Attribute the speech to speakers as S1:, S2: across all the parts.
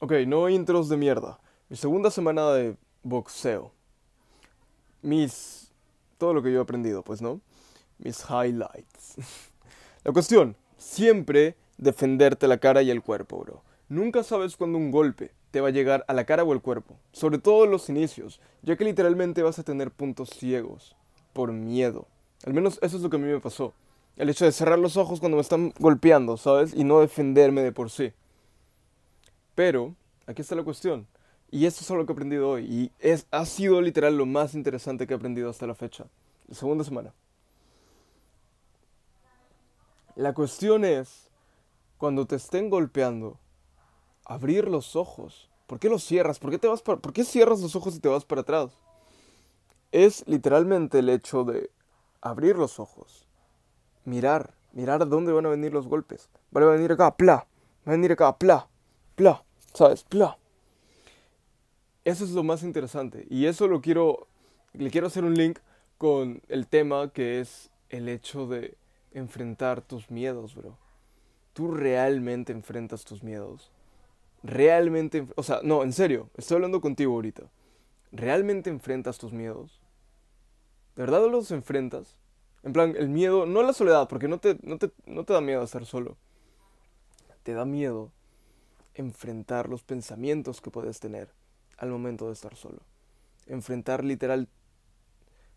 S1: Ok, no intros de mierda. Mi segunda semana de boxeo. Mis... Todo lo que yo he aprendido, pues, ¿no? Mis highlights. la cuestión, siempre defenderte la cara y el cuerpo, bro. Nunca sabes cuándo un golpe te va a llegar a la cara o el cuerpo. Sobre todo en los inicios, ya que literalmente vas a tener puntos ciegos. Por miedo. Al menos eso es lo que a mí me pasó. El hecho de cerrar los ojos cuando me están golpeando, ¿sabes? Y no defenderme de por sí. Pero, aquí está la cuestión. Y esto es algo que he aprendido hoy. Y es, ha sido literal lo más interesante que he aprendido hasta la fecha. La segunda semana. La cuestión es, cuando te estén golpeando, abrir los ojos. ¿Por qué los cierras? ¿Por qué, te vas ¿Por qué cierras los ojos y te vas para atrás? Es literalmente el hecho de abrir los ojos. Mirar. Mirar dónde van a venir los golpes. Vale, va a venir acá, pla. Va a venir acá, pla. Pla. ¿Sabes? Eso es lo más interesante. Y eso lo quiero, le quiero hacer un link con el tema que es el hecho de enfrentar tus miedos, bro. Tú realmente enfrentas tus miedos. Realmente, o sea, no, en serio, estoy hablando contigo ahorita. ¿Realmente enfrentas tus miedos? ¿De verdad los enfrentas? En plan, el miedo, no la soledad, porque no te, no te, no te da miedo estar solo. Te da miedo enfrentar los pensamientos que puedes tener al momento de estar solo. Enfrentar literal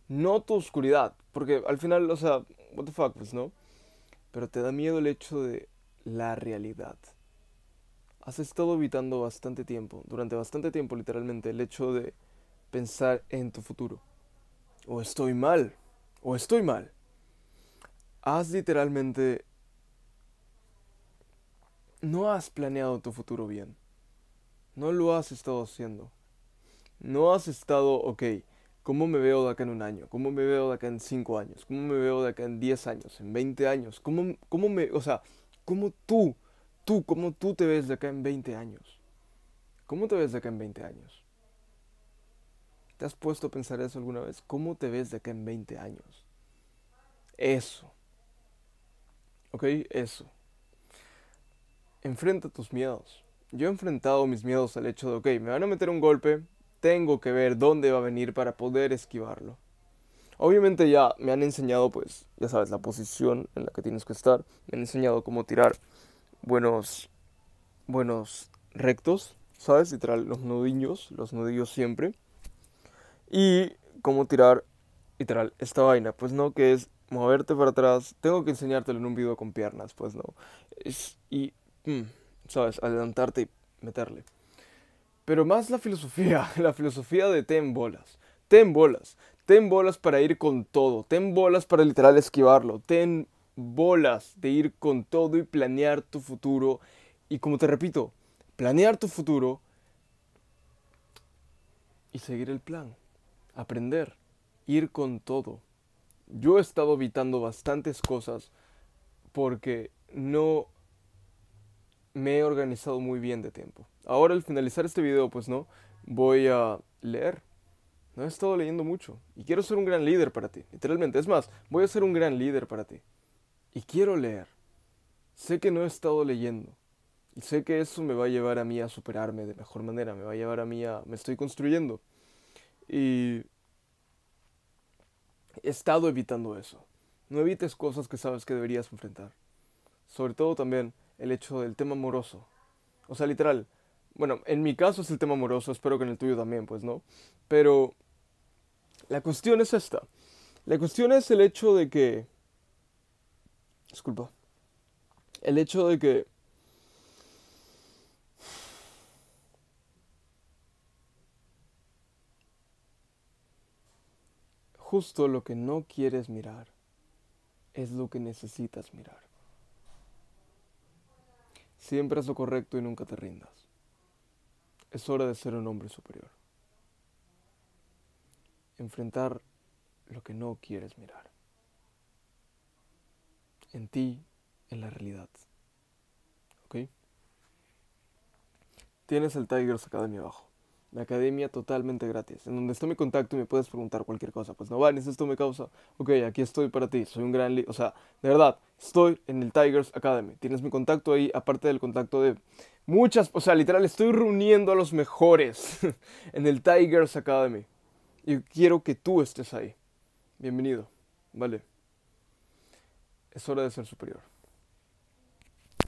S1: no tu oscuridad, porque al final, o sea, what the fuck, pues, no. Pero te da miedo el hecho de la realidad. Has estado evitando bastante tiempo, durante bastante tiempo literalmente, el hecho de pensar en tu futuro. O estoy mal, o estoy mal. Has literalmente no has planeado tu futuro bien. No lo has estado haciendo. No has estado, ok, ¿cómo me veo de acá en un año? ¿Cómo me veo de acá en cinco años? ¿Cómo me veo de acá en diez años? ¿En veinte años? ¿Cómo, me, o sea, cómo tú, tú, cómo tú te ves de acá en veinte años? ¿Cómo te ves de acá en veinte años? ¿Te has puesto a pensar eso alguna vez? ¿Cómo te ves de acá en veinte años? Eso. ¿Ok? Eso. Enfrenta tus miedos. Yo he enfrentado mis miedos al hecho de, ok, me van a meter un golpe, tengo que ver dónde va a venir para poder esquivarlo. Obviamente ya me han enseñado, pues, ya sabes, la posición en la que tienes que estar. Me han enseñado cómo tirar buenos, buenos rectos, ¿sabes? Literal, los nudillos, los nudillos siempre. Y cómo tirar, literal, esta vaina. Pues no, que es moverte para atrás. Tengo que enseñártelo en un video con piernas, pues no. y Mm, ¿sabes? Adelantarte y meterle. Pero más la filosofía, la filosofía de ten bolas. Ten bolas. Ten bolas para ir con todo. Ten bolas para literal esquivarlo. Ten bolas de ir con todo y planear tu futuro. Y como te repito, planear tu futuro y seguir el plan. Aprender. Ir con todo. Yo he estado evitando bastantes cosas porque no me he organizado muy bien de tiempo. Ahora al finalizar este video, pues no, voy a leer. No he estado leyendo mucho y quiero ser un gran líder para ti, literalmente. Es más, voy a ser un gran líder para ti. Y quiero leer. Sé que no he estado leyendo y sé que eso me va a llevar a mí a superarme de mejor manera, me va a llevar a mí a... me estoy construyendo. Y he estado evitando eso. No evites cosas que sabes que deberías enfrentar. Sobre todo también el hecho del tema amoroso. O sea, literal. Bueno, en mi caso es el tema amoroso, espero que en el tuyo también, pues no. Pero la cuestión es esta. La cuestión es el hecho de que... Disculpa. El hecho de que... Justo lo que no quieres mirar es lo que necesitas mirar. Siempre haz lo correcto y nunca te rindas. Es hora de ser un hombre superior. Enfrentar lo que no quieres mirar. En ti, en la realidad. ¿Ok? Tienes el Tigers Academy abajo. La academia totalmente gratis, en donde está mi contacto y me puedes preguntar cualquier cosa. Pues no, van, esto me causa. Ok, aquí estoy para ti, soy un gran... O sea, de verdad, estoy en el Tigers Academy. Tienes mi contacto ahí, aparte del contacto de muchas, o sea, literal, estoy reuniendo a los mejores en el Tigers Academy. Y quiero que tú estés ahí. Bienvenido, ¿vale? Es hora de ser superior.